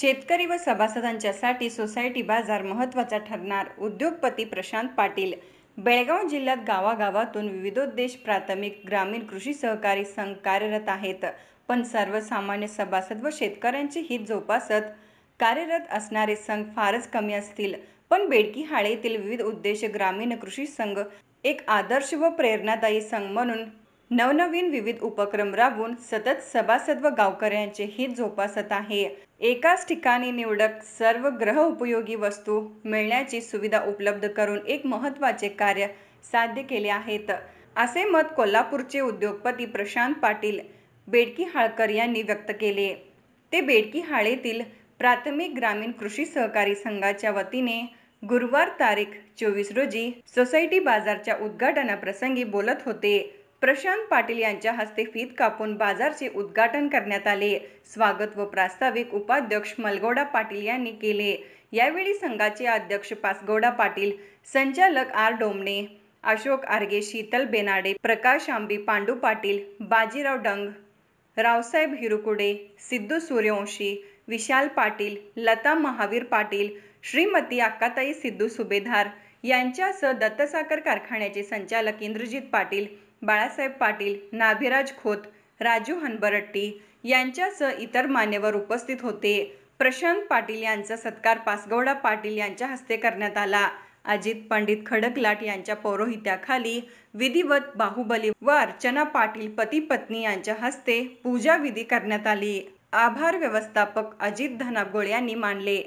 शेतकरी व सभासदांच्यासाठी सोसायटी बाजार महत्त्वाचा ठरणार उद्योगपती प्रशांत पाटील बेळगाव जिल्ह्यात गावागावातून विविधोद्देश प्राथमिक ग्रामीण कृषी सहकारी संघ कार्यरत आहेत पण सर्वसामान्य सभासद व शेतकऱ्यांचे हित जोपासत कार्यरत असणारे संघ फारच कमी असतील पण बेडकी हाळेतील विविध उद्देश ग्रामीण कृषी संघ एक आदर्श व प्रेरणादायी संघ म्हणून नवनवीन विविध उपक्रम राबवून सतत सभासद व गावकऱ्यांचे हित जोपासत आहे एकाच ठिकाणी निवडक सर्व ग्रह उपयोगी वस्तू मिळण्याची सुविधा उपलब्ध करून एक महत्त्वाचे कार्य साध्य केले आहेत असे मत कोल्हापूरचे उद्योगपती प्रशांत पाटील बेडकी हाळकर यांनी व्यक्त केले ते बेडकी हाळेतील प्राथमिक ग्रामीण कृषी सहकारी संघाच्या वतीने गुरुवार तारीख चोवीस रोजी सोसायटी बाजारच्या उद्घाटनाप्रसंगी बोलत होते प्रशांत पाटील यांच्या हस्ते फीत कापून बाजारचे उद्घाटन करण्यात आले स्वागत व प्रास्ताविक उपाध्यक्ष मलगौडा पाटील यांनी केले यावेळी संघाचे अध्यक्ष पासगौडा पाटील संचालक आर डोमणे अशोक आर्गे शीतल बेनाडे प्रकाश आंबी पांडू पाटील बाजीराव डंग रावसाहेब हिरुकुडे सिद्धू सूर्यवंशी विशाल पाटील लता महावीर पाटील श्रीमती अक्काताई सिद्धू सुभेदार यांच्यासह दत्तसाखर कारखान्याचे संचालक इंद्रजित पाटील बाळासाहेब पाटील नाभिराज खोत राजू हनबरट्टी यांच्यासह इतर मान्यवर उपस्थित होते प्रशांत पाटील यांचा सत्कार पासगौडा पाटील यांच्या हस्ते करण्यात आला अजित पंडित खडकलाट यांच्या पौरोहित्याखाली विधिवत बाहुबली व अर्चना पाटील पती पत्नी यांच्या हस्ते पूजा विधी करण्यात आली आभार व्यवस्थापक अजित धनागोळ यांनी मानले